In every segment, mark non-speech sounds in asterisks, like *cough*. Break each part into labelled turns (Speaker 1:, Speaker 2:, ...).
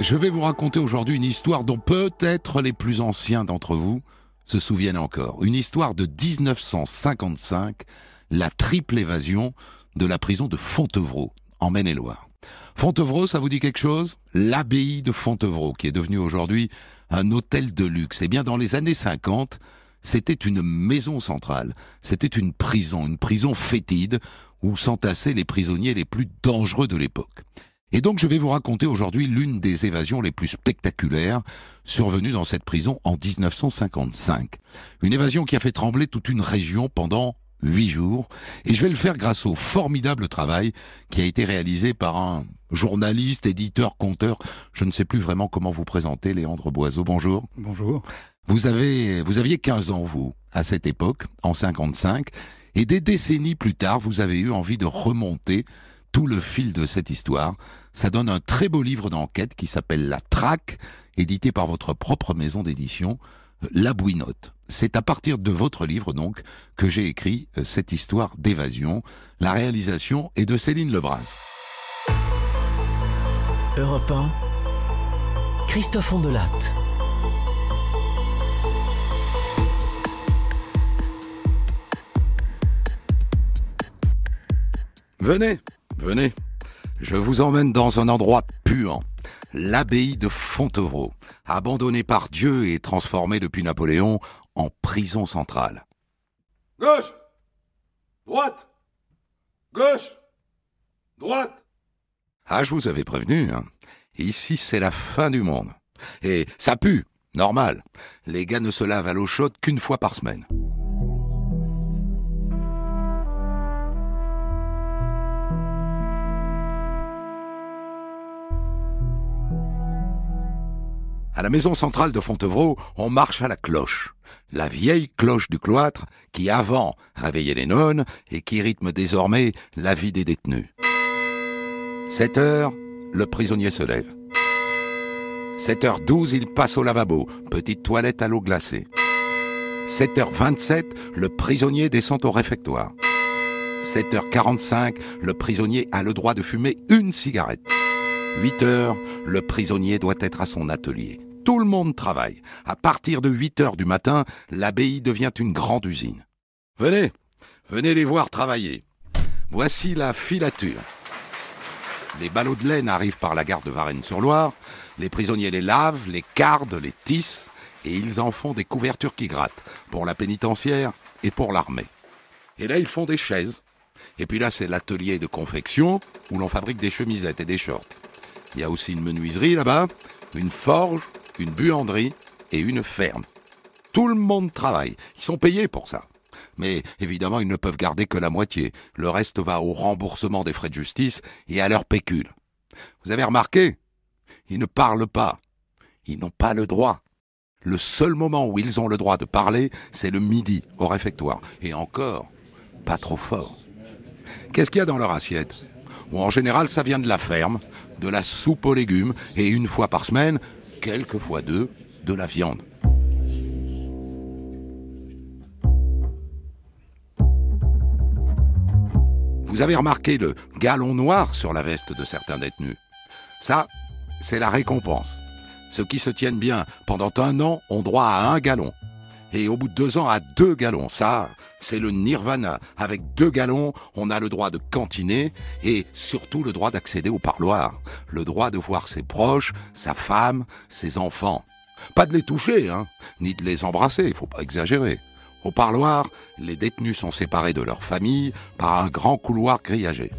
Speaker 1: Je vais vous raconter aujourd'hui une histoire dont peut-être les plus anciens d'entre vous se souviennent encore. Une histoire de 1955, la triple évasion de la prison de Fontevraud, en Maine-et-Loire. Fontevraud, ça vous dit quelque chose L'abbaye de Fontevraud, qui est devenue aujourd'hui un hôtel de luxe. Eh bien, dans les années 50, c'était une maison centrale, c'était une prison, une prison fétide, où s'entassaient les prisonniers les plus dangereux de l'époque. Et donc je vais vous raconter aujourd'hui l'une des évasions les plus spectaculaires survenues dans cette prison en 1955. Une évasion qui a fait trembler toute une région pendant huit jours. Et je vais le faire grâce au formidable travail qui a été réalisé par un journaliste, éditeur, conteur. Je ne sais plus vraiment comment vous présenter, Léandre Boiseau. Bonjour. Bonjour. Vous avez, vous aviez 15 ans, vous, à cette époque, en 55. Et des décennies plus tard, vous avez eu envie de remonter tout le fil de cette histoire. Ça donne un très beau livre d'enquête qui s'appelle La Traque, édité par votre propre maison d'édition, La Bouinote. C'est à partir de votre livre, donc, que j'ai écrit euh, cette histoire d'évasion. La réalisation est de Céline Lebras.
Speaker 2: Europe 1, Christophe
Speaker 1: Venez Venez, je vous emmène dans un endroit puant, l'abbaye de Fontevraud, abandonnée par Dieu et transformée depuis Napoléon en prison centrale. Gauche Droite Gauche Droite Ah, je vous avais prévenu, hein. ici c'est la fin du monde. Et ça pue, normal. Les gars ne se lavent à l'eau chaude qu'une fois par semaine. À la maison centrale de Fontevraud, on marche à la cloche. La vieille cloche du cloître qui avant réveillait les nonnes et qui rythme désormais la vie des détenus. 7 heures, le prisonnier se lève. 7h12, il passe au lavabo, petite toilette à l'eau glacée. 7h27, le prisonnier descend au réfectoire. 7h45, le prisonnier a le droit de fumer une cigarette. 8h, le prisonnier doit être à son atelier. Tout le monde travaille. À partir de 8 heures du matin, l'abbaye devient une grande usine. Venez, venez les voir travailler. Voici la filature. Les ballots de laine arrivent par la gare de Varennes-sur-Loire. Les prisonniers les lavent, les cardent, les tissent, et ils en font des couvertures qui grattent, pour la pénitentiaire et pour l'armée. Et là, ils font des chaises. Et puis là, c'est l'atelier de confection où l'on fabrique des chemisettes et des shorts. Il y a aussi une menuiserie là-bas, une forge une buanderie et une ferme. Tout le monde travaille. Ils sont payés pour ça. Mais évidemment, ils ne peuvent garder que la moitié. Le reste va au remboursement des frais de justice et à leur pécule. Vous avez remarqué Ils ne parlent pas. Ils n'ont pas le droit. Le seul moment où ils ont le droit de parler, c'est le midi, au réfectoire. Et encore, pas trop fort. Qu'est-ce qu'il y a dans leur assiette en général, ça vient de la ferme, de la soupe aux légumes, et une fois par semaine, quelquefois deux, de la viande. Vous avez remarqué le galon noir sur la veste de certains détenus. Ça, c'est la récompense. Ceux qui se tiennent bien pendant un an ont droit à un galon et au bout de deux ans à deux gallons. Ça, c'est le nirvana. Avec deux galons, on a le droit de cantiner et surtout le droit d'accéder au parloir. Le droit de voir ses proches, sa femme, ses enfants. Pas de les toucher, hein, ni de les embrasser, il faut pas exagérer. Au parloir, les détenus sont séparés de leur famille par un grand couloir grillagé.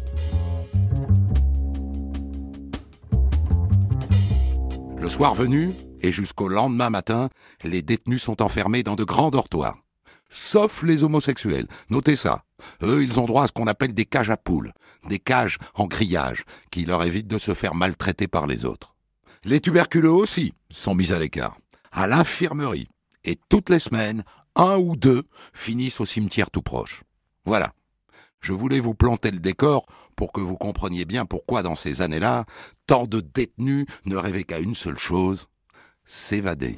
Speaker 1: Le soir venu, et jusqu'au lendemain matin, les détenus sont enfermés dans de grands dortoirs. Sauf les homosexuels. Notez ça. Eux, ils ont droit à ce qu'on appelle des cages à poules, des cages en grillage, qui leur évitent de se faire maltraiter par les autres. Les tuberculeux aussi sont mis à l'écart, à l'infirmerie, et toutes les semaines, un ou deux finissent au cimetière tout proche. Voilà. Je voulais vous planter le décor pour que vous compreniez bien pourquoi dans ces années-là, tant de détenus ne rêvaient qu'à une seule chose, s'évader.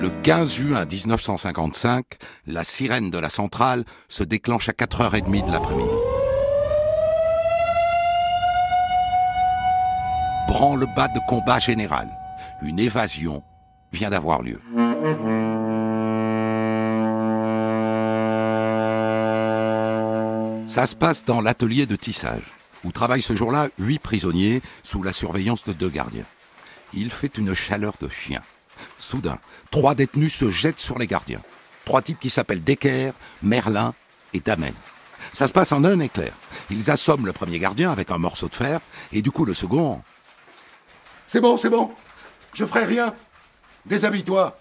Speaker 1: Le 15 juin 1955, la sirène de la centrale se déclenche à 4h30 de l'après-midi. le bas de combat général. Une évasion vient d'avoir lieu. Ça se passe dans l'atelier de tissage, où travaillent ce jour-là huit prisonniers sous la surveillance de deux gardiens. Il fait une chaleur de chien. Soudain, trois détenus se jettent sur les gardiens. Trois types qui s'appellent Decker, Merlin et Damen. Ça se passe en un éclair. Ils assomment le premier gardien avec un morceau de fer, et du coup le second... C'est bon, c'est bon. Je ferai rien. Déshabille-toi.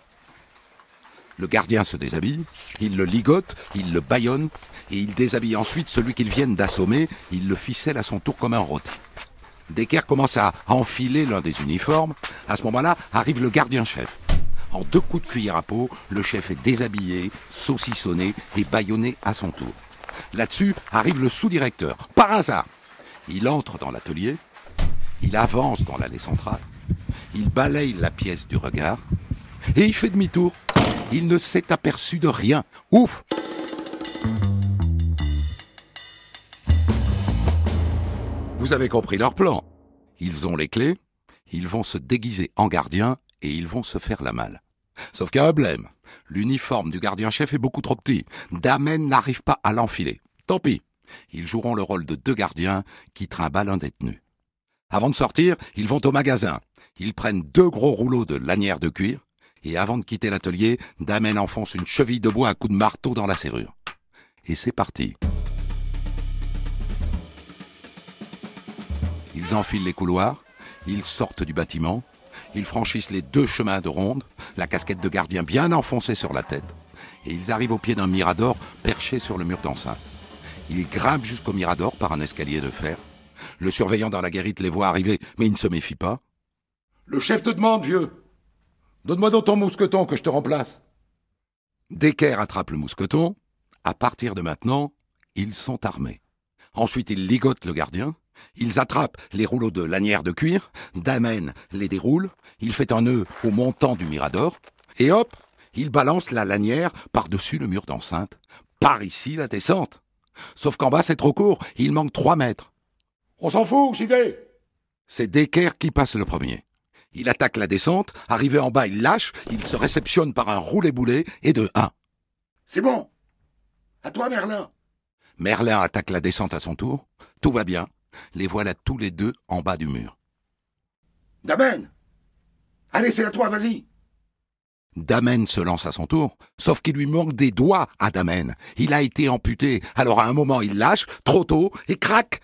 Speaker 1: Le gardien se déshabille, il le ligote, il le bâillonne, et il déshabille ensuite celui qu'il viennent d'assommer. Il le ficelle à son tour comme un rôti. Decker commence à enfiler l'un des uniformes. À ce moment-là, arrive le gardien-chef. En deux coups de cuillère à peau, le chef est déshabillé, saucissonné et bâillonné à son tour. Là-dessus arrive le sous-directeur, par hasard. Il entre dans l'atelier, il avance dans l'allée centrale, il balaye la pièce du regard et il fait demi-tour. Il ne s'est aperçu de rien. Ouf! Vous avez compris leur plan. Ils ont les clés, ils vont se déguiser en gardiens et ils vont se faire la malle. Sauf qu'il y a un blême. L'uniforme du gardien-chef est beaucoup trop petit. Damen n'arrive pas à l'enfiler. Tant pis. Ils joueront le rôle de deux gardiens qui trimballent un détenu. Avant de sortir, ils vont au magasin. Ils prennent deux gros rouleaux de lanières de cuir. Et avant de quitter l'atelier, Damen enfonce une cheville de bois à coups de marteau dans la serrure. Et c'est parti. Ils enfilent les couloirs, ils sortent du bâtiment, ils franchissent les deux chemins de ronde, la casquette de gardien bien enfoncée sur la tête, et ils arrivent au pied d'un mirador perché sur le mur d'enceinte. Ils grimpent jusqu'au mirador par un escalier de fer. Le surveillant dans la guérite les voit arriver, mais il ne se méfie pas. Le chef te demande, vieux. Donne-moi donc ton mousqueton que je te remplace. Decker attrape le mousqueton. À partir de maintenant, ils sont armés. Ensuite, ils ligotent le gardien. Ils attrapent les rouleaux de lanière de cuir, Damène les déroule, il fait un nœud au montant du Mirador, et hop, il balance la lanière par-dessus le mur d'enceinte. Par ici la descente. Sauf qu'en bas c'est trop court, il manque trois mètres. On s'en fout, j'y vais C'est Decker qui passe le premier. Il attaque la descente, arrivé en bas il lâche, il se réceptionne par un roulé-boulet et de 1. C'est bon À toi Merlin Merlin attaque la descente à son tour, tout va bien, les voilà tous les deux en bas du mur. Damen Allez, c'est à toi, vas-y Damen se lance à son tour, sauf qu'il lui manque des doigts à Damen. Il a été amputé, alors à un moment il lâche, trop tôt, et craque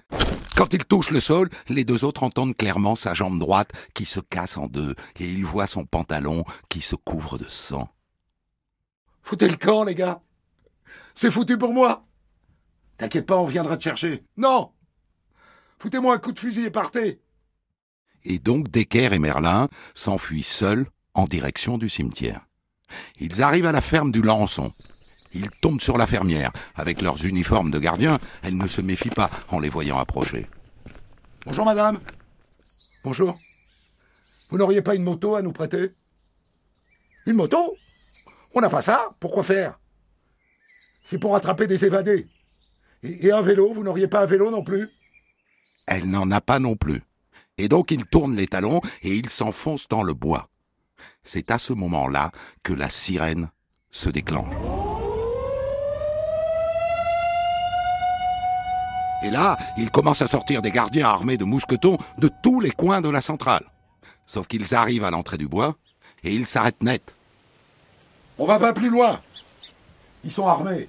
Speaker 1: Quand il touche le sol, les deux autres entendent clairement sa jambe droite qui se casse en deux, et ils voient son pantalon qui se couvre de sang. Foutez le camp, les gars C'est foutu pour moi T'inquiète pas, on viendra te chercher. Non Foutez-moi un coup de fusil et partez Et donc Decker et Merlin s'enfuient seuls en direction du cimetière. Ils arrivent à la ferme du Lançon. Ils tombent sur la fermière. Avec leurs uniformes de gardiens, elle ne se méfie pas en les voyant approcher. Bonjour madame. Bonjour. Vous n'auriez pas une moto à nous prêter Une moto On n'a pas ça Pourquoi faire C'est pour attraper des évadés. et un vélo, vous n'auriez pas un vélo non plus elle n'en a pas non plus. Et donc il tourne les talons et il s'enfonce dans le bois. C'est à ce moment-là que la sirène se déclenche. Et là, il commence à sortir des gardiens armés de mousquetons de tous les coins de la centrale. Sauf qu'ils arrivent à l'entrée du bois et ils s'arrêtent net. On va pas plus loin. Ils sont armés.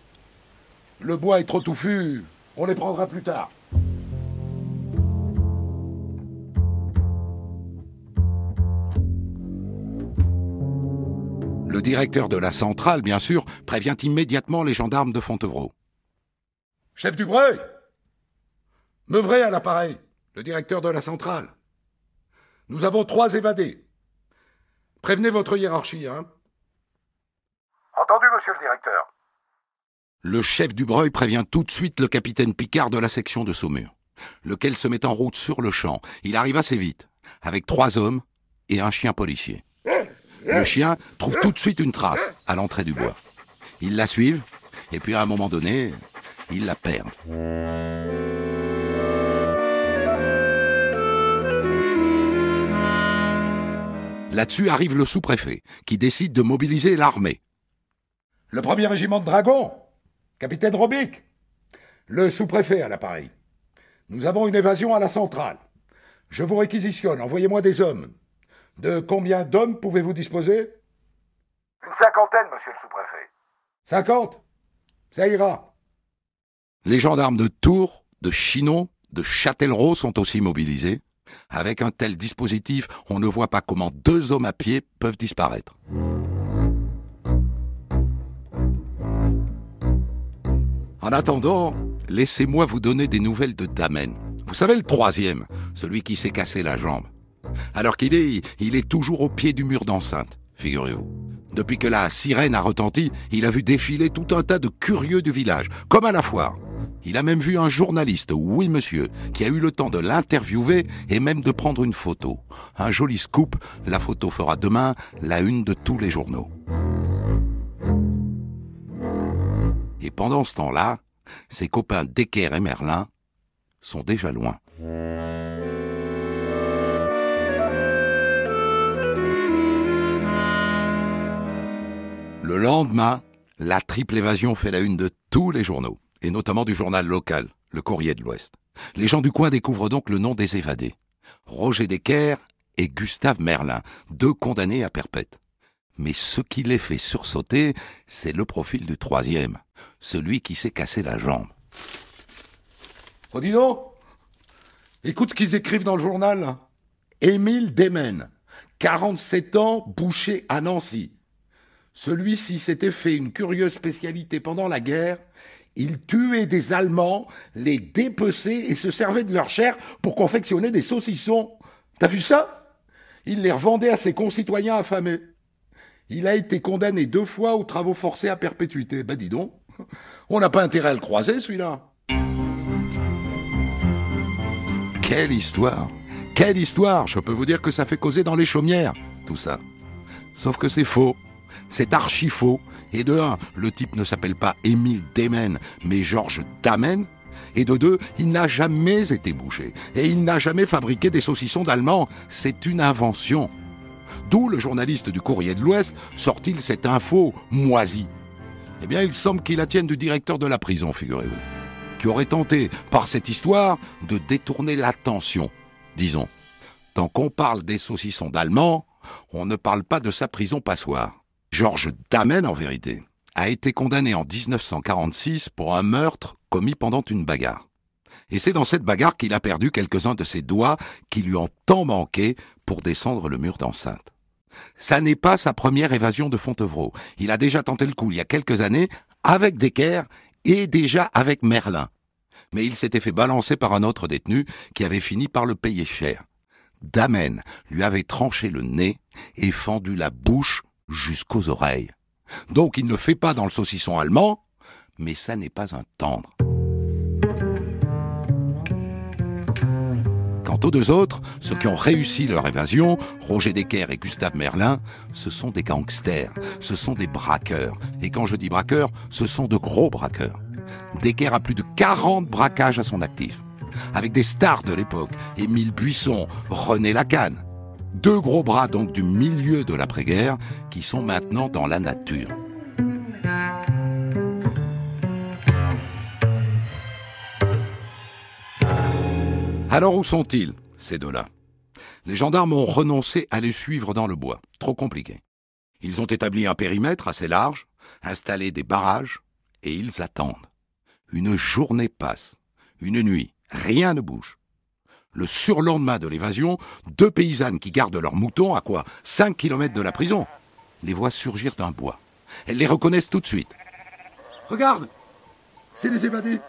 Speaker 1: Le bois est trop touffu. On les prendra plus tard. Le directeur de la centrale, bien sûr, prévient immédiatement les gendarmes de Fontevraud. Chef Dubreuil Meuvray à l'appareil, le directeur de la centrale. Nous avons trois évadés. Prévenez votre hiérarchie, hein Entendu, monsieur le directeur. Le chef Dubreuil prévient tout de suite le capitaine Picard de la section de Saumur, lequel se met en route sur le champ. Il arrive assez vite, avec trois hommes et un chien policier. Le chien trouve tout de suite une trace à l'entrée du bois. Ils la suivent, et puis à un moment donné, ils la perdent. Là-dessus arrive le sous-préfet, qui décide de mobiliser l'armée. Le premier régiment de dragons, capitaine Robic, le sous-préfet à l'appareil. Nous avons une évasion à la centrale. Je vous réquisitionne, envoyez-moi des hommes. De combien d'hommes pouvez-vous disposer Une cinquantaine, monsieur le sous-préfet. Cinquante Ça ira. Les gendarmes de Tours, de Chinon, de Châtellerault sont aussi mobilisés. Avec un tel dispositif, on ne voit pas comment deux hommes à pied peuvent disparaître. En attendant, laissez-moi vous donner des nouvelles de Damen. Vous savez le troisième, celui qui s'est cassé la jambe. Alors qu'il est, il est toujours au pied du mur d'enceinte, figurez-vous. Depuis que la sirène a retenti, il a vu défiler tout un tas de curieux du village, comme à la foire. Il a même vu un journaliste, oui monsieur, qui a eu le temps de l'interviewer et même de prendre une photo. Un joli scoop, la photo fera demain la une de tous les journaux. Et pendant ce temps-là, ses copains Decker et Merlin sont déjà loin. Le lendemain, la triple évasion fait la une de tous les journaux, et notamment du journal local, le Courrier de l'Ouest. Les gens du coin découvrent donc le nom des évadés. Roger Decker et Gustave Merlin, deux condamnés à perpète. Mais ce qui les fait sursauter, c'est le profil du troisième, celui qui s'est cassé la jambe. Oh dis donc Écoute ce qu'ils écrivent dans le journal. Hein. Émile Demen, 47 ans, bouché à Nancy. Celui-ci s'était fait une curieuse spécialité pendant la guerre. Il tuait des Allemands, les dépeçait et se servait de leur chair pour confectionner des saucissons. T'as vu ça Il les revendait à ses concitoyens affamés. Il a été condamné deux fois aux travaux forcés à perpétuité. Ben dis donc, on n'a pas intérêt à le croiser celui-là. Quelle histoire quelle histoire Je peux vous dire que ça fait causer dans les chaumières, tout ça. Sauf que c'est faux. C'est archi faux. Et de un, le type ne s'appelle pas Émile Demen, mais Georges Damen. Et de deux, il n'a jamais été bouché. Et il n'a jamais fabriqué des saucissons d'allemand. C'est une invention. D'où le journaliste du Courrier de l'Ouest sort-il cette info moisie. Eh bien, il semble qu'il la tienne du directeur de la prison, figurez-vous, qui aurait tenté, par cette histoire, de détourner l'attention, disons. Tant qu'on parle des saucissons d'allemand, on ne parle pas de sa prison passoire. Georges Damen, en vérité, a été condamné en 1946 pour un meurtre commis pendant une bagarre. Et c'est dans cette bagarre qu'il a perdu quelques-uns de ses doigts qui lui ont tant manqué pour descendre le mur d'enceinte. Ça n'est pas sa première évasion de Fontevraud. Il a déjà tenté le coup il y a quelques années avec Decker et déjà avec Merlin. Mais il s'était fait balancer par un autre détenu qui avait fini par le payer cher. Damen lui avait tranché le nez et fendu la bouche jusqu'aux oreilles. Donc il ne fait pas dans le saucisson allemand, mais ça n'est pas un tendre. Quant aux deux autres, ceux qui ont réussi leur évasion, Roger Decker et Gustave Merlin, ce sont des gangsters, ce sont des braqueurs. Et quand je dis braqueurs, ce sont de gros braqueurs. Decker a plus de 40 braquages à son actif, avec des stars de l'époque, Émile Buisson, René Lacan. Deux gros bras donc du milieu de l'après-guerre qui sont maintenant dans la nature. Alors où sont-ils, ces deux-là Les gendarmes ont renoncé à les suivre dans le bois, trop compliqué. Ils ont établi un périmètre assez large, installé des barrages, et ils attendent. Une journée passe, une nuit, rien ne bouge le surlendemain de l'évasion, deux paysannes qui gardent leurs moutons à quoi 5 km de la prison les voient surgir d'un bois. Elles les reconnaissent tout de suite. Regarde C'est les évadés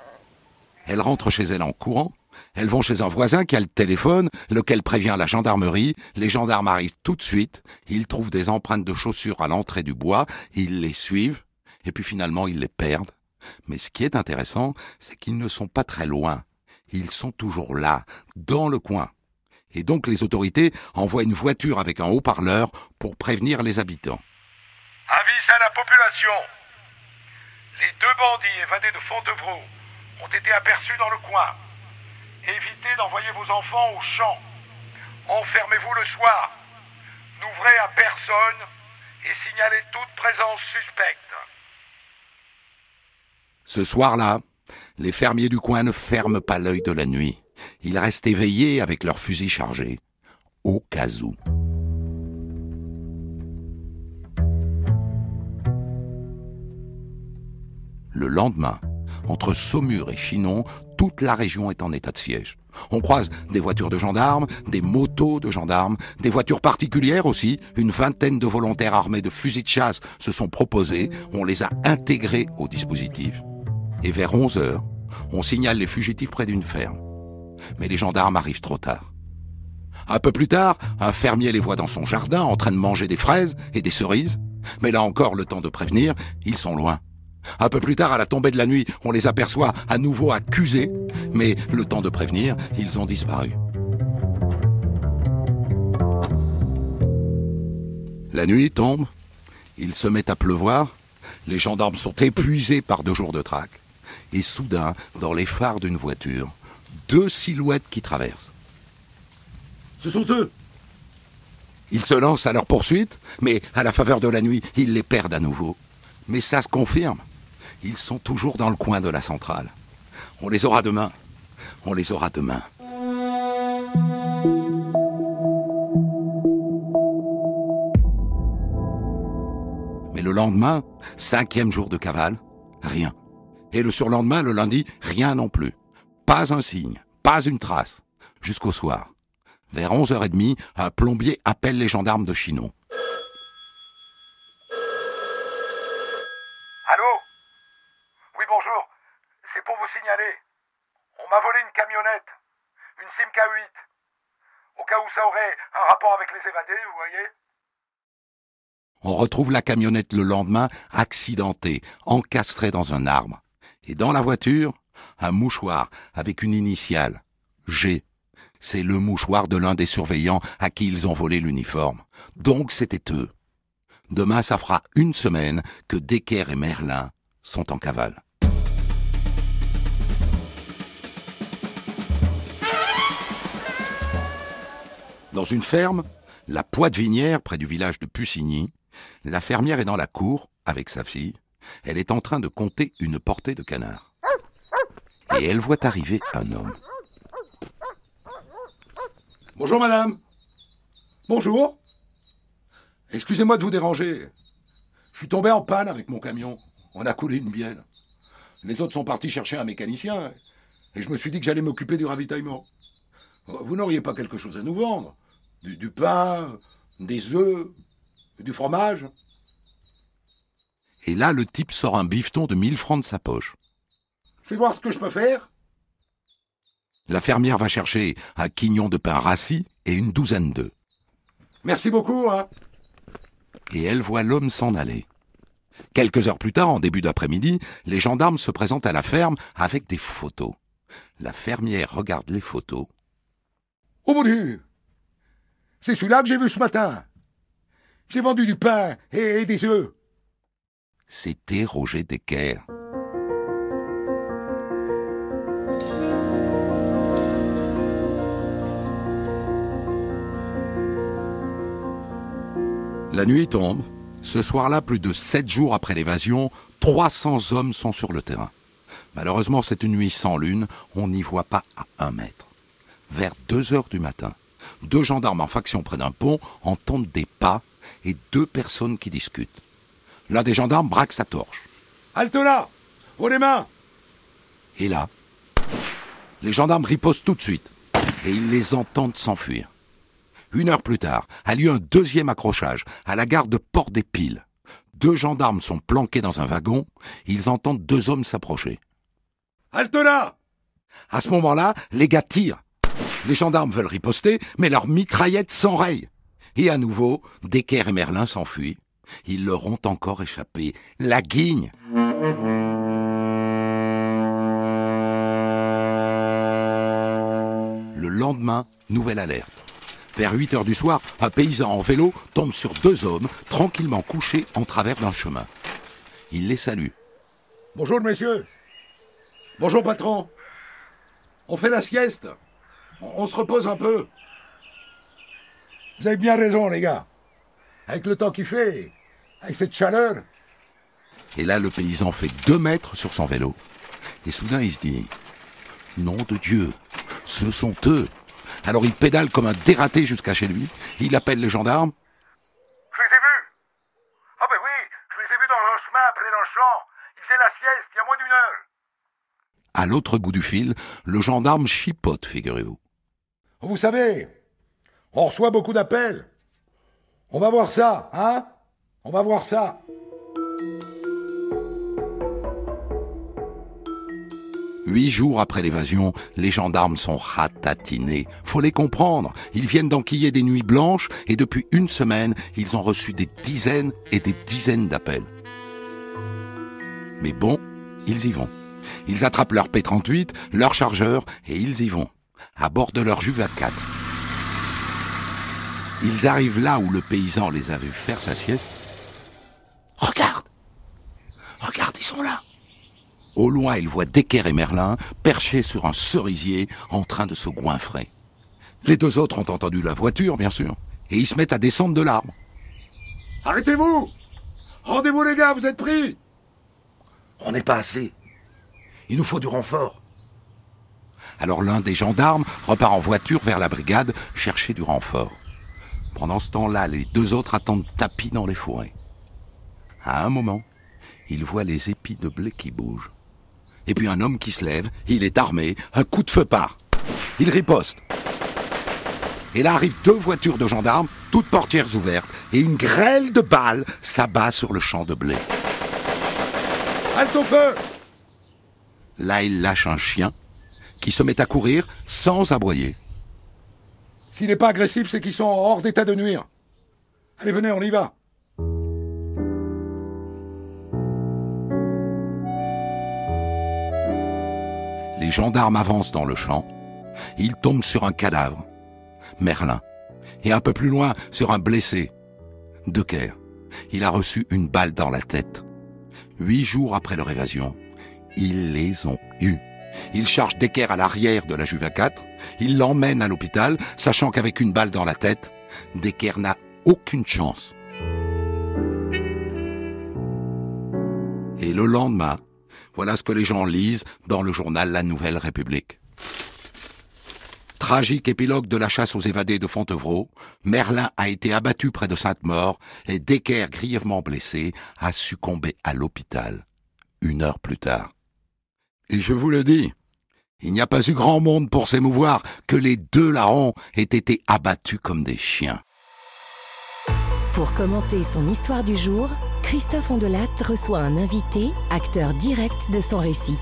Speaker 1: Elles rentrent chez elles en courant. Elles vont chez un voisin qui a le téléphone, lequel prévient la gendarmerie. Les gendarmes arrivent tout de suite. Ils trouvent des empreintes de chaussures à l'entrée du bois. Ils les suivent. Et puis finalement, ils les perdent. Mais ce qui est intéressant, c'est qu'ils ne sont pas très loin ils sont toujours là, dans le coin. Et donc les autorités envoient une voiture avec un haut-parleur pour prévenir les habitants. Avis à la population. Les deux bandits évadés de Fontevraud ont été aperçus dans le coin. Évitez d'envoyer vos enfants au champ. Enfermez-vous le soir. N'ouvrez à personne et signalez toute présence suspecte. Ce soir-là, les fermiers du coin ne ferment pas l'œil de la nuit. Ils restent éveillés avec leurs fusils chargés, au cas où. Le lendemain, entre Saumur et Chinon, toute la région est en état de siège. On croise des voitures de gendarmes, des motos de gendarmes, des voitures particulières aussi. Une vingtaine de volontaires armés de fusils de chasse se sont proposés. On les a intégrés au dispositif et vers 11 heures, on signale les fugitifs près d'une ferme. Mais les gendarmes arrivent trop tard. Un peu plus tard, un fermier les voit dans son jardin en train de manger des fraises et des cerises. Mais là encore, le temps de prévenir, ils sont loin. Un peu plus tard, à la tombée de la nuit, on les aperçoit à nouveau accusés. Mais le temps de prévenir, ils ont disparu. La nuit tombe, il se met à pleuvoir, les gendarmes sont épuisés par deux jours de traque et soudain, dans les phares d'une voiture, deux silhouettes qui traversent. Ce sont eux Ils se lancent à leur poursuite, mais à la faveur de la nuit, ils les perdent à nouveau. Mais ça se confirme. Ils sont toujours dans le coin de la centrale. On les aura demain. On les aura demain. Mais le lendemain, cinquième jour de cavale, rien. Et le surlendemain, le lundi, rien non plus. Pas un signe, pas une trace. Jusqu'au soir. Vers 11h30, un plombier appelle les gendarmes de Chinon. Allô Oui, bonjour. C'est pour vous signaler. On m'a volé une camionnette. Une Simca 8. Au cas où ça aurait un rapport avec les évadés, vous voyez on retrouve la camionnette le lendemain, accidentée, encastrée dans un arbre. Et dans la voiture, un mouchoir avec une initiale. G. C'est le mouchoir de l'un des surveillants à qui ils ont volé l'uniforme. Donc c'était eux. Demain, ça fera une semaine que Decker et Merlin sont en cavale. Dans une ferme, la Poitvinière, près du village de Pussigny, la fermière est dans la cour avec sa fille elle est en train de compter une portée de canards. Et elle voit arriver un homme. Bonjour madame. Bonjour. Excusez-moi de vous déranger. Je suis tombé en panne avec mon camion. On a coulé une bielle. Les autres sont partis chercher un mécanicien et je me suis dit que j'allais m'occuper du ravitaillement. Vous n'auriez pas quelque chose à nous vendre du, pain, des œufs, du fromage et là, le type sort un bifton de 1000 francs de sa poche. Je vais voir ce que je peux faire. La fermière va chercher un quignon de pain rassis et une douzaine d'œufs. Merci beaucoup. Hein. Et elle voit l'homme s'en aller. Quelques heures plus tard, en début d'après-midi, les gendarmes se présentent à la ferme avec des photos. La fermière regarde les photos. Oh mon Dieu C'est celui-là que j'ai vu ce matin. J'ai vendu du pain et des œufs c'était Roger Decker. La nuit tombe. Ce soir-là, plus de 7 jours après l'évasion, 300 hommes sont sur le terrain. Malheureusement, c'est une nuit sans lune, on n'y voit pas à un mètre. Vers 2 heures du matin, deux gendarmes en faction près d'un pont entendent des pas et deux personnes qui discutent. L'un des gendarmes braque sa torche. Halte là Haut les mains Et là, les gendarmes ripostent tout de suite et ils les entendent s'enfuir. Une heure plus tard, a lieu un deuxième accrochage à la gare de Port des Piles. Deux gendarmes sont planqués dans un wagon, ils entendent deux hommes s'approcher. Halte là À ce moment-là, les gars tirent. Les gendarmes veulent riposter, mais leur mitraillette s'enraye. Et à nouveau, Decker et Merlin s'enfuient, ils leur ont encore échappé. La guigne Le lendemain, nouvelle alerte. Vers 8 heures du soir, un paysan en vélo tombe sur deux hommes tranquillement couchés en travers d'un chemin. Il les salue. Bonjour messieurs. Bonjour patron. On fait la sieste. On, on se repose un peu. Vous avez bien raison les gars. Avec le temps qu'il fait, avec cette chaleur. Et là, le paysan fait deux mètres sur son vélo. Et soudain, il se dit, nom de Dieu, ce sont eux. Alors il pédale comme un dératé jusqu'à chez lui. Il appelle les gendarmes. Je les ai vus. Ah ben oui, je les ai vus dans le chemin près dans le champ. Ils faisaient la sieste il y a moins d'une heure. À l'autre bout du fil, le gendarme chipote, figurez-vous. Vous savez, on reçoit beaucoup d'appels. On va voir ça, hein on va voir ça. Huit jours après l'évasion, les gendarmes sont ratatinés. Faut les comprendre. Ils viennent d'enquiller des nuits blanches et depuis une semaine, ils ont reçu des dizaines et des dizaines d'appels. Mais bon, ils y vont. Ils attrapent leur P38, leur chargeur et ils y vont. À bord de leur à 4 Ils arrivent là où le paysan les a vus faire sa sieste Regarde Regarde, ils sont là Au loin, il voit Decker et Merlin perchés sur un cerisier en train de se goinfrer. Les deux autres ont entendu la voiture, bien sûr, et ils se mettent à descendre de l'arbre. Arrêtez-vous Rendez-vous les gars, vous êtes pris On n'est pas assez. Il nous faut du renfort. Alors l'un des gendarmes repart en voiture vers la brigade chercher du renfort. Pendant ce temps-là, les deux autres attendent tapis dans les forêts. À un moment, il voit les épis de blé qui bougent. Et puis un homme qui se lève, il est armé, un coup de feu part. Il riposte. Et là arrivent deux voitures de gendarmes, toutes portières ouvertes, et une grêle de balles s'abat sur le champ de blé. Halte au feu Là, il lâche un chien qui se met à courir sans aboyer. S'il n'est pas agressif, c'est qu'ils sont hors état de nuire. Allez, venez, on y va. gendarmes avancent dans le champ. Ils tombent sur un cadavre, Merlin, et un peu plus loin sur un blessé, Decker. Il a reçu une balle dans la tête. Huit jours après leur évasion, ils les ont eus. Ils chargent Decker à l'arrière de la Juve 4, ils l'emmènent à l'hôpital, sachant qu'avec une balle dans la tête, Decker n'a aucune chance. Et le lendemain, voilà ce que les gens lisent dans le journal La Nouvelle République. Tragique épilogue de la chasse aux évadés de Fontevraud, Merlin a été abattu près de Sainte-Maure et Decker, grièvement blessé, a succombé à l'hôpital une heure plus tard. Et je vous le dis, il n'y a pas eu grand monde pour s'émouvoir que les deux larrons aient été abattus comme des chiens. Pour commenter son histoire du jour, Christophe Ondelatte reçoit un invité, acteur direct de son récit.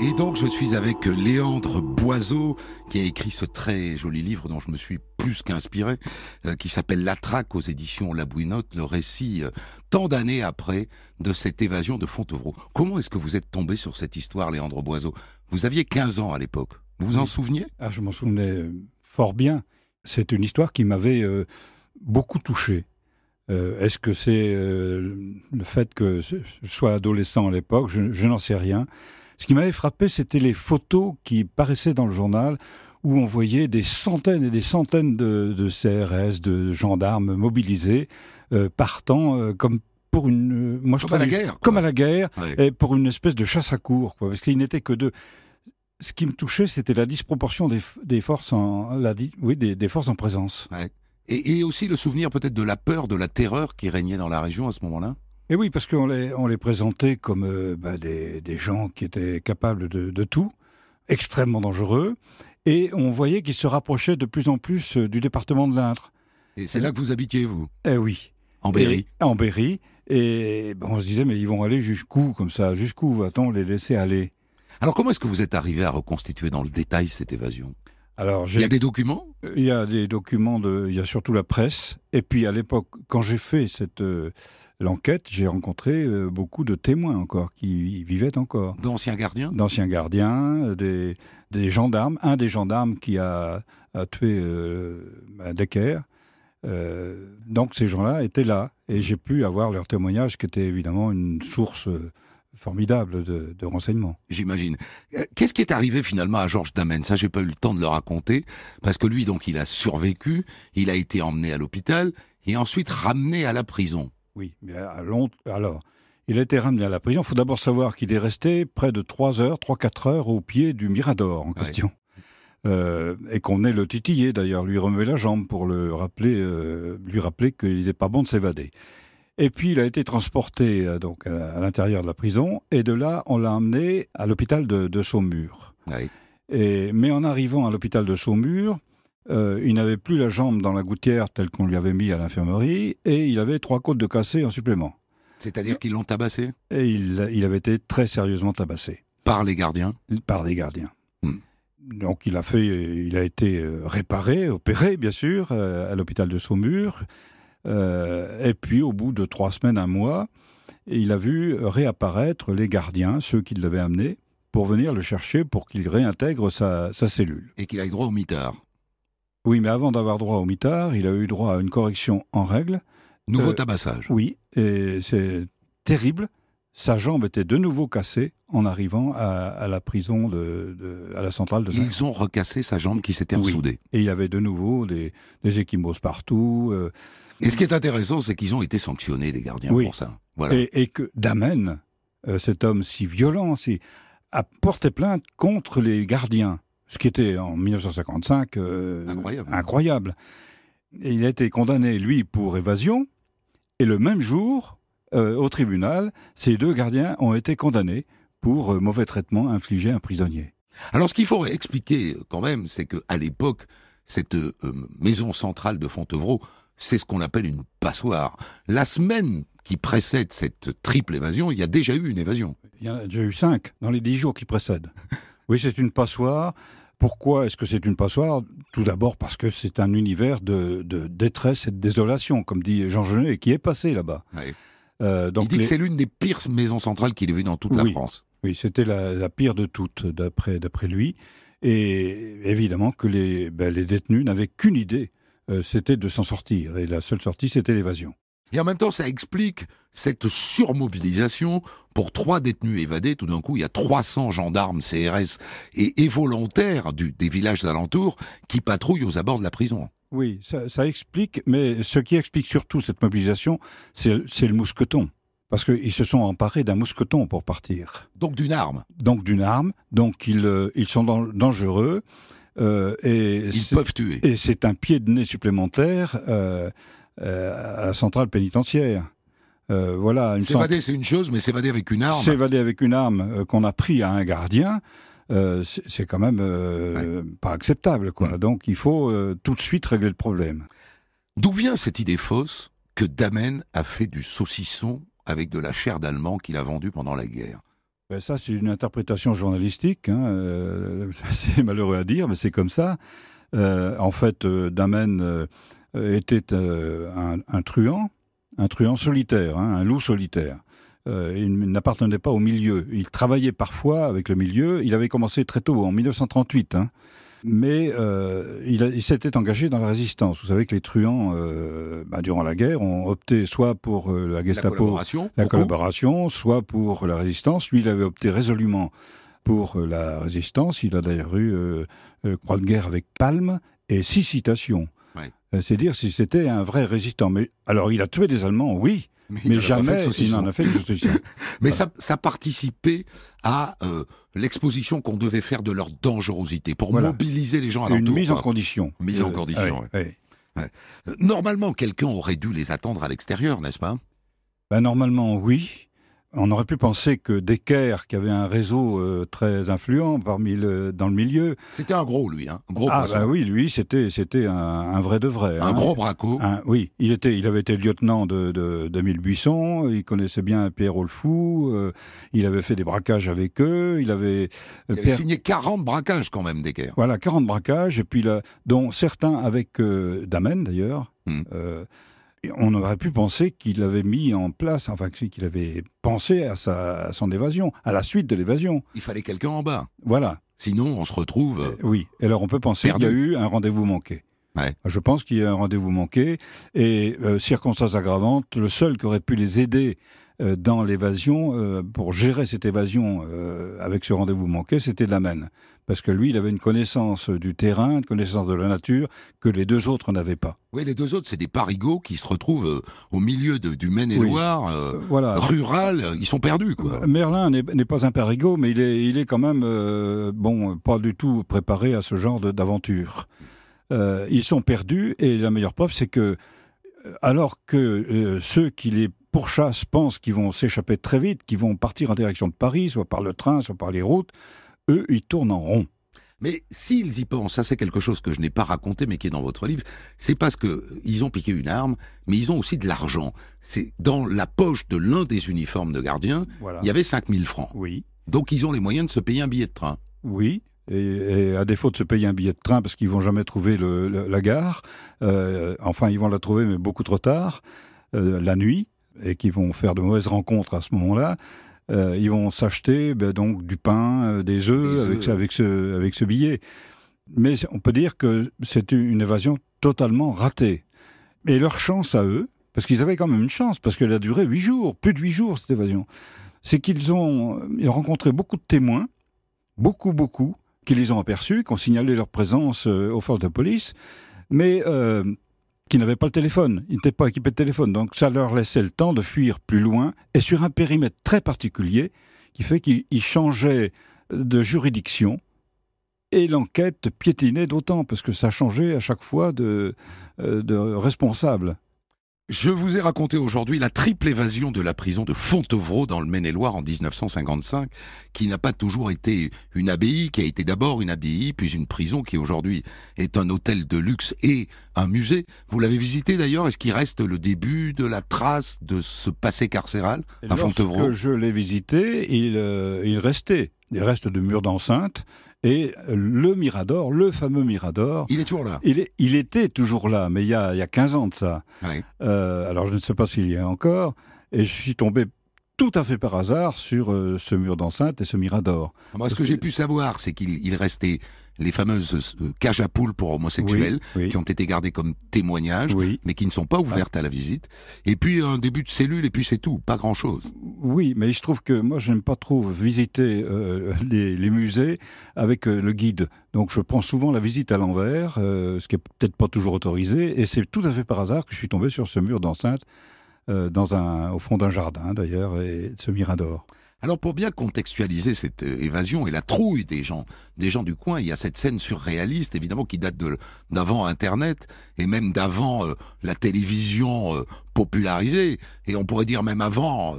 Speaker 1: Et donc je suis avec Léandre Boiseau qui a écrit ce très joli livre dont je me suis plus qu'inspiré, euh, qui s'appelle La Traque aux éditions La Bouinotte, le récit euh, tant d'années après de cette évasion de Fontevraud. Comment est-ce que vous êtes tombé sur cette histoire, Léandre Boiseau Vous aviez 15 ans à l'époque,
Speaker 2: vous vous en souveniez ah, Je m'en souvenais fort bien. C'est une histoire qui m'avait euh, beaucoup touché. Euh, est-ce que c'est euh, le fait que je sois adolescent à l'époque Je, n'en sais rien. Ce qui m'avait frappé, c'était les photos qui paraissaient dans le journal où on voyait des centaines et des centaines de, de CRS, de gendarmes mobilisés, euh, partant comme pour une... moi, comme, à la guerre, comme à la guerre. et pour une espèce de chasse à court, quoi, parce qu'il n'était que deux ce qui me touchait, c'était la disproportion des, forces en la, oui, des, forces en présence. Et, aussi
Speaker 1: le souvenir peut-être de la peur, de la terreur qui régnait dans la région à ce
Speaker 2: moment-là et oui, parce qu'on les, on les présentait comme euh, bah, des, gens qui étaient capables de, tout, extrêmement dangereux, et on voyait qu'ils se rapprochaient de plus en plus euh, du département de l'Indre. Et c'est là que vous habitiez, vous Eh oui. En Berry En Berry, et on se disait, mais ils vont aller jusqu'où comme ça Jusqu'où va-t-on les laisser aller alors comment est-ce que vous êtes arrivé à reconstituer dans le détail cette évasion il y a des documents Il y a des documents, de, il y a surtout la presse. Et puis à l'époque, quand j'ai fait cette euh, l'enquête, j'ai rencontré euh, beaucoup de témoins encore, qui vivaient encore. D'anciens gardiens D'anciens gardiens, des, gendarmes. Un des gendarmes qui a, tué euh, Decker. Euh, donc ces gens-là étaient là. Et j'ai pu avoir leur témoignage, qui était évidemment une source formidable de, renseignements. J'imagine.
Speaker 1: Euh, qu'est-ce qui est arrivé finalement à Georges Damen Ça, j'ai pas eu le temps de le raconter parce que lui, donc, il a survécu. Il a été emmené à l'hôpital et ensuite ramené à la prison.
Speaker 2: Oui, mais à Alors, il a été ramené à la prison. Il faut d'abord savoir qu'il est resté près de 3 heures, 3-4 heures au pied du Mirador en question. Euh, et qu'on ait le titillé d'ailleurs, lui remuer la jambe pour le rappeler, euh, lui rappeler qu'il n'est pas bon de s'évader. Et puis il a été transporté euh, donc euh, à l'intérieur de la prison et de là on l'a amené à l'hôpital de, Saumur. Et, mais en arrivant à l'hôpital de Saumur, euh, il n'avait plus la jambe dans la gouttière telle qu'on lui avait mis à l'infirmerie et il avait trois côtes de cassé en supplément. C'est-à-dire qu'ils l'ont tabassé Et il, avait été très sérieusement tabassé. Par les gardiens Par les gardiens. Hmm. Donc il a, fait, il a été réparé, opéré bien sûr, à l'hôpital de Saumur. Euh, et puis, au bout de trois semaines, un mois, il a vu réapparaître les gardiens, ceux qui l'avaient amené, pour venir le chercher pour qu'il réintègre sa, sa cellule. Et qu'il ait droit au mitard. Oui, mais avant d'avoir droit au mitard, il a eu droit à une correction en règle. Nouveau euh, tabassage. Oui, et c'est terrible. Sa jambe était de nouveau cassée en arrivant à, à la prison, de, à la centrale de Ils ont recassé sa jambe qui s'était ensoudée. Et il y avait de nouveau des, des échymoses partout. Euh, et ce qui est intéressant, c'est qu'ils ont été sanctionnés, les gardiens, pour ça. Et, que Damène, euh, cet homme si violent, si, a porté plainte contre les gardiens, ce qui était en 1955 euh, incroyable. il a été condamné, lui, pour évasion, et le même jour, euh, au tribunal, ces deux gardiens ont été condamnés pour mauvais traitement infligé à un prisonnier.
Speaker 1: Alors ce qu'il faut expliquer quand même, c'est qu'à l'époque, cette maison centrale de Fontevraud c'est ce qu'on appelle une passoire. La semaine qui précède cette triple évasion, il y a déjà eu une évasion.
Speaker 2: Il y en a déjà eu cinq dans les dix jours qui précèdent. *laughs* oui, c'est une passoire. Pourquoi est-ce que c'est une passoire Tout d'abord parce que c'est un univers de, détresse et de désolation, comme dit Jean Genet, qui est passé là-bas. Euh, donc il dit que c'est l'une des pires maisons centrales qu'il ait vues dans toute la France. Oui, c'était la, pire de toutes, d'après lui. Et évidemment que les, ben, les détenus n'avaient qu'une idée, euh, c'était de s'en sortir. Et la seule sortie, c'était l'évasion. Et en même temps, ça explique
Speaker 1: cette surmobilisation pour trois détenus évadés. Tout d'un coup, il y a 300 gendarmes, CRS et, volontaires des villages alentours qui patrouillent aux abords de la prison.
Speaker 2: Oui, ça, explique, mais ce qui explique surtout cette mobilisation, c'est le mousqueton. Parce qu'ils se sont emparés d'un mousqueton pour partir. Donc d'une arme. Donc d'une arme. Donc ils, euh, sont dangereux. Euh, et Ils peuvent tuer. Et c'est un pied de nez supplémentaire euh, euh, à la centrale pénitentiaire. voilà. S'évader,
Speaker 1: c'est une chose, mais s'évader avec une arme.
Speaker 2: S'évader avec une arme qu'on a pris à un gardien. c'est quand même pas acceptable, quoi. Donc il faut tout de suite régler le problème. D'où vient cette idée fausse que Damen a fait du saucisson
Speaker 1: avec de la chair d'allemand qu'il a vendue pendant la guerre
Speaker 2: ben, ça, c'est une interprétation journalistique. Hein, euh, *laughs* c'est malheureux à dire, mais c'est comme ça. Euh, en fait, euh, Damène était un, truand, un truand solitaire, hein, un loup solitaire. il n'appartenait pas au milieu. Il travaillait parfois avec le milieu. Il avait commencé très tôt, en 1938 mais euh, il, s'était engagé dans la résistance. Vous savez que les truands, euh, bah, durant la guerre, ont opté soit pour euh, la Gestapo, la collaboration, soit pour la résistance. Lui, il avait opté résolument pour la résistance. Il a d'ailleurs eu croix de guerre avec palme et six citations. C'est dire si c'était un vrai résistant. Mais alors, il a tué des Allemands, oui mais, jamais fait *laughs* mais ça, participait à euh, l'exposition
Speaker 1: qu'on devait faire de leur dangerosité pour mobiliser les gens à Une mise en condition. Mise en condition.
Speaker 2: Euh, normalement, quelqu'un aurait dû les attendre à l'extérieur, n'est-ce pas ben, normalement, oui on aurait pu penser que Decker, qui avait un réseau euh, très influent parmi le, dans le milieu.
Speaker 1: C'était un gros, lui. Hein.
Speaker 2: un gros ah, bah oui, lui, c'était, c'était un, vrai de vrai. Un hein. gros braco. oui, il, était, il avait été lieutenant de, de, d'Amile Buisson, il connaissait bien Pierre Olfou, euh, il avait fait des braquages avec eux, il avait. Euh, il signé 40 braquages quand même, Decker. Voilà, 40 braquages, et puis là, dont certains avec Damène, Damen d'ailleurs. Hmm on aurait pu penser qu'il avait mis en place, enfin qu'il avait pensé à, son évasion, à la suite de l'évasion. Il fallait quelqu'un en bas. Voilà. Sinon, on se retrouve. Euh, oui. Et alors, on peut penser qu'il y a eu un rendez-vous manqué. Je pense qu'il y a un rendez-vous manqué. Et euh, circonstances circonstance aggravante, le seul qui aurait pu les aider euh, dans l'évasion, euh, pour gérer cette évasion euh, avec ce rendez-vous manqué, c'était de la Maine Parce que lui, il avait une connaissance du terrain, une connaissance de la nature que les deux autres n'avaient pas. Oui, les deux autres, c'est des parigots qui se retrouvent au milieu du Maine-et-Loire, voilà. rural, ils sont perdus. Quoi. Merlin n'est pas un parigot, mais il est, il est quand même, bon, pas du tout préparé à ce genre d'aventure. ils sont perdus, et la meilleure preuve, c'est que alors que ceux qui les pourchasse pensent qu'ils vont s'échapper très vite, qu'ils vont partir en direction de Paris, soit par le train, soit par les routes, eux, ils tournent en rond. Mais s'ils y pensent, ça c'est quelque chose que je n'ai pas raconté mais qui est dans votre livre,
Speaker 1: c'est parce qu'ils ont piqué une arme, mais ils ont aussi de l'argent. C'est dans la poche
Speaker 2: de l'un des uniformes de gardien, il y avait 5000 francs. Oui. Donc ils ont les moyens de se payer un billet de train. Oui. Et, à défaut de se payer un billet de train parce qu'ils vont jamais trouver la gare, euh, enfin ils vont la trouver mais beaucoup trop tard, euh, la nuit, et qui vont faire de mauvaises rencontres à ce moment-là, euh, ils vont s'acheter ben, donc du pain, euh, des œufs avec, ce, avec, ce, billet. Mais on peut dire que c'est une évasion totalement ratée. Et leur chance à eux, parce qu'ils avaient quand même une chance, parce qu'elle a duré huit jours, plus de huit jours cette évasion, c'est qu'ils ont euh, rencontré beaucoup de témoins, beaucoup, beaucoup, qui les ont aperçus, qui ont signalé leur présence aux forces de police, mais qui n'avaient pas le téléphone. Ils n'étaient pas équipés de téléphone. Donc ça leur laissait le temps de fuir plus loin et sur un périmètre très particulier qui fait qu'ils changeaient de juridiction et l'enquête piétinait d'autant parce que ça changeait à chaque fois de, euh, de responsable. Je vous ai raconté aujourd'hui la triple évasion de
Speaker 1: la prison de Fontevraud dans le Maine-et-Loire en 1955, qui n'a pas toujours été une abbaye, qui a été d'abord une abbaye, puis une prison qui aujourd'hui est un hôtel de luxe et un musée. Vous l'avez visité d'ailleurs, est-ce qu'il reste le début de la trace de ce passé
Speaker 2: carcéral à Fontevraud que je l'ai visité, il, euh, il restait des restes de murs d'enceinte, et euh, le Mirador, le fameux Mirador. Il est toujours là. Il, était toujours là, mais il y a, 15 ans de ça. Euh, alors je ne sais pas s'il y a encore. Et je suis tombé tout à fait par hasard sur euh, ce mur d'enceinte et ce mirador. Ah, moi, ce
Speaker 1: que, j'ai pu savoir, c'est qu'il restait les fameuses euh, cages à poules pour homosexuels qui ont été gardées comme témoignages, mais qui ne sont pas ouvertes ah. à la visite. Et puis un début de cellule, et puis c'est tout, pas grand-chose.
Speaker 2: Oui, mais je trouve que moi, je n'aime pas trop visiter euh, les, les, musées avec le guide. Donc je prends souvent la visite à l'envers, ce qui est peut-être pas toujours autorisé, et c'est tout à fait par hasard que je suis tombé sur ce mur d'enceinte euh, dans un, au fond d'un jardin d'ailleurs, et de ce mirador. Alors pour bien contextualiser cette euh, évasion et la trouille
Speaker 1: des gens, des gens du coin, il y a cette scène surréaliste évidemment qui date d'avant Internet et même d'avant euh, la télévision popularisée et on pourrait dire même avant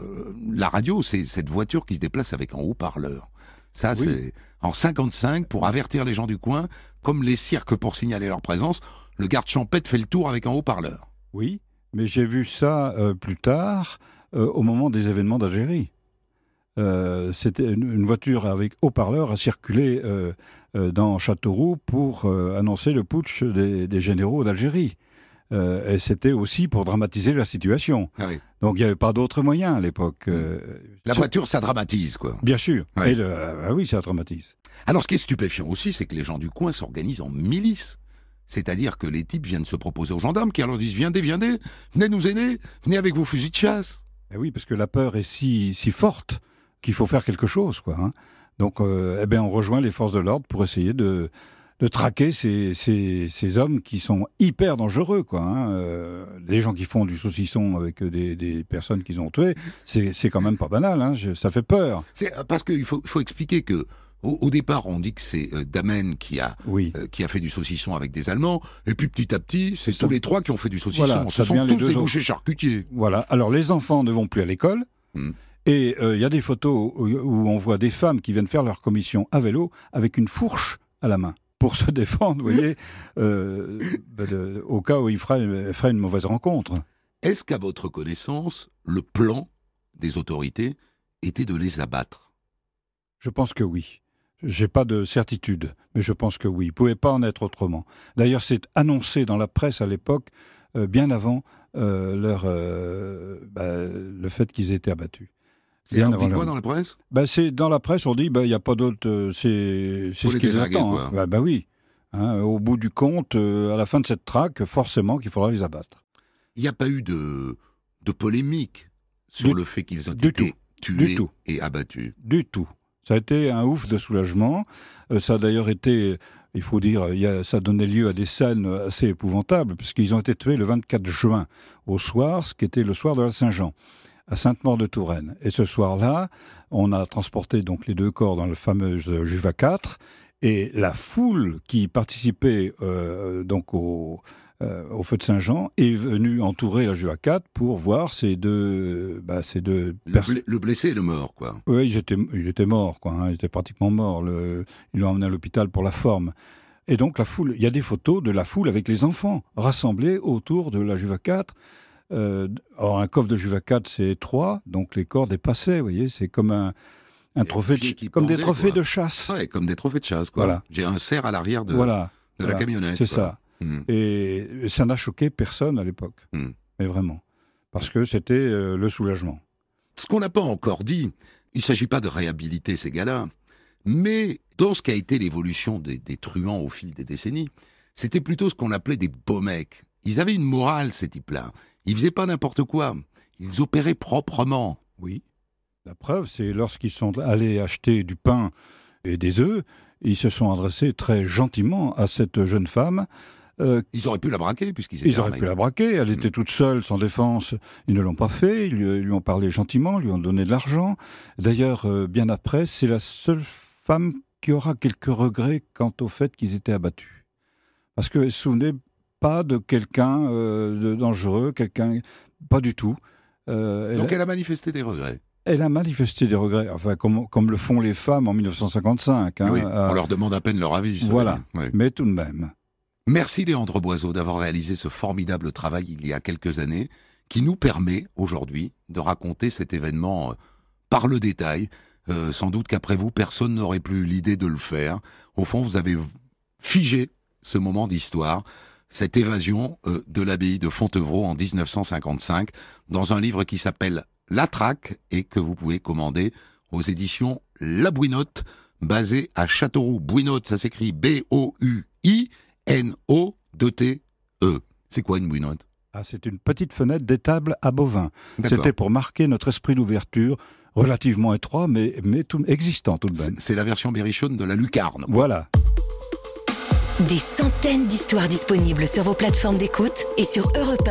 Speaker 1: la radio, c'est cette voiture qui se déplace avec un haut-parleur. Ça c'est en
Speaker 2: 55 pour
Speaker 1: avertir les gens du coin, comme les cirques pour signaler leur présence, le garde champêtre fait le tour avec un haut-parleur.
Speaker 2: Oui, mais j'ai vu ça euh, plus tard, euh, au moment des événements d'Algérie. Euh, c'était une, voiture avec haut-parleur à circuler dans Châteauroux pour annoncer le putsch des, généraux d'Algérie. et c'était aussi pour dramatiser la situation. Ah Donc il n'y avait pas d'autre moyen à l'époque. la voiture, ça dramatise, quoi. Bien sûr. Et ah oui, ça dramatise.
Speaker 1: Alors ce qui est stupéfiant aussi, c'est que les gens du coin s'organisent en milice. C'est-à-dire que les types viennent se
Speaker 2: proposer aux gendarmes qui leur disent Viendez, viendez, venez nous aider, venez avec vos fusils de chasse. Et eh oui, parce que la peur est si, forte qu'il faut faire quelque chose. Quoi, hein. Donc, euh, eh bien, on rejoint les forces de l'ordre pour essayer de, traquer ces, hommes qui sont hyper dangereux. Quoi, hein. euh, les gens qui font du saucisson avec des, personnes qu'ils ont tuées, c'est quand même pas banal. Hein. ça fait peur. Parce qu'il faut expliquer que au,
Speaker 1: départ, on dit que c'est Damène euh, Damen qui a, euh, qui a fait du saucisson avec des Allemands, et puis petit à petit, c'est tous les trois qui ont fait du saucisson. Ce sont tous des bouchers
Speaker 2: charcutiers. Voilà, alors les enfants ne vont plus à l'école. Hmm. Et euh, il y a des photos où, on voit des femmes qui viennent faire leur commission à vélo avec une fourche à la main pour se *laughs* défendre, vous voyez, bah, au cas où ils ferait une mauvaise rencontre. Est-ce qu'à votre connaissance, le plan
Speaker 1: des autorités était de les abattre
Speaker 2: Je pense que oui. J'ai pas de certitude, mais je pense que oui. Il pouvait pas en être autrement. D'ailleurs, c'est annoncé dans la presse à l'époque, euh, bien avant euh, leur, euh, bah, le fait qu'ils étaient abattus. C'est un quoi dans la presse bah, c'est dans la presse, on dit, bah, il n'y a pas d'autre. c'est c'est ce qu'ils attendent. Hein. Bah, bah, oui. Hein. au bout du compte, à la fin de cette traque, forcément qu'il faudra les abattre. Il n'y a pas eu de, de polémique sur le fait qu'ils ont été tués et abattus. Du tout. Ça a été un ouf de soulagement. Euh, ça a d'ailleurs été, il faut dire, ça donnait lieu à des scènes assez épouvantables, puisqu'ils ont été tués le 24 juin au soir, ce qui était le soir de la Saint-Jean à Sainte-Maure-de-Touraine. Et ce soir-là, on a transporté donc les deux corps dans le fameux euh, Juva 4, et la foule qui participait euh, donc au, euh, au feu de Saint-Jean est venu entourer la Juva 4 pour voir ces deux, bah, ces deux le, blessé et le mort, quoi. Oui, il était, mort, quoi. Hein, il était pratiquement mort. Le, il l'a emmené à l'hôpital pour la forme. Et donc la foule, il y a des photos de la foule avec les enfants rassemblés autour de la Juva 4. Euh, un coffre de Juva 4 c'est étroit, donc les corps dépassaient, vous voyez, c'est comme un, un trophée, de, comme des trophées de chasse. Ouais, comme des trophées de chasse, quoi. Voilà. J'ai un cerf à l'arrière de, voilà. de la camionnette. C'est ça. Hmm. Et, ça n'a choqué personne à l'époque. Hmm. Mais vraiment. Parce que c'était euh, le soulagement. Ce qu'on n'a pas encore dit, il ne s'agit pas de réhabiliter ces gars-là, mais dans
Speaker 1: ce qu'a été l'évolution des, des, truands au fil des décennies, c'était plutôt ce qu'on appelait des beaux mecs. Ils avaient une morale, ces types-là. Ils faisaient pas n'importe quoi. Ils opéraient proprement.
Speaker 2: Oui. La preuve, c'est lorsqu'ils sont allés acheter du pain et des œufs, ils se sont adressés très gentiment à cette jeune femme euh, ils auraient pu la braquer, puisqu'ils étaient Ils auraient pu la braquer, elle était mm. toute seule, sans défense. Ils ne l'ont pas fait, ils lui, ont parlé gentiment, lui ont donné de l'argent. D'ailleurs, euh, bien après, c'est la seule femme qui aura quelques regrets quant au fait qu'ils étaient abattus. Parce que, ne se souvenait pas de quelqu'un euh, de dangereux, quelqu'un... Pas du tout. Donc
Speaker 1: elle a manifesté des regrets
Speaker 2: elle a manifesté des regrets, enfin comme, comme le font les femmes en 1955. Hein, oui, on leur
Speaker 1: demande à peine leur avis. Voilà, mais tout de même. Merci Léandre Boiseau d'avoir réalisé ce formidable travail il y a quelques années qui nous permet aujourd'hui de raconter cet événement euh, par le détail. Euh, sans doute qu'après vous, personne n'aurait plus l'idée de le faire. Au fond, vous avez figé ce moment d'histoire, cette évasion euh, de l'abbaye de Fontevraud en 1955 dans un livre qui s'appelle La Traque et que vous pouvez commander aux éditions La Bouinotte, basée à
Speaker 2: Châteauroux. Bouinotte, ça s'écrit B-O-U-I n o e C'est quoi une bouinotte ah, C'est une petite fenêtre d'étable à bovins. C'était pour marquer notre esprit d'ouverture, relativement étroit, mais, mais tout, existant tout de même. C'est la version berrichonne de la lucarne. Voilà.
Speaker 1: Des centaines d'histoires disponibles sur vos plateformes
Speaker 2: d'écoute et sur europe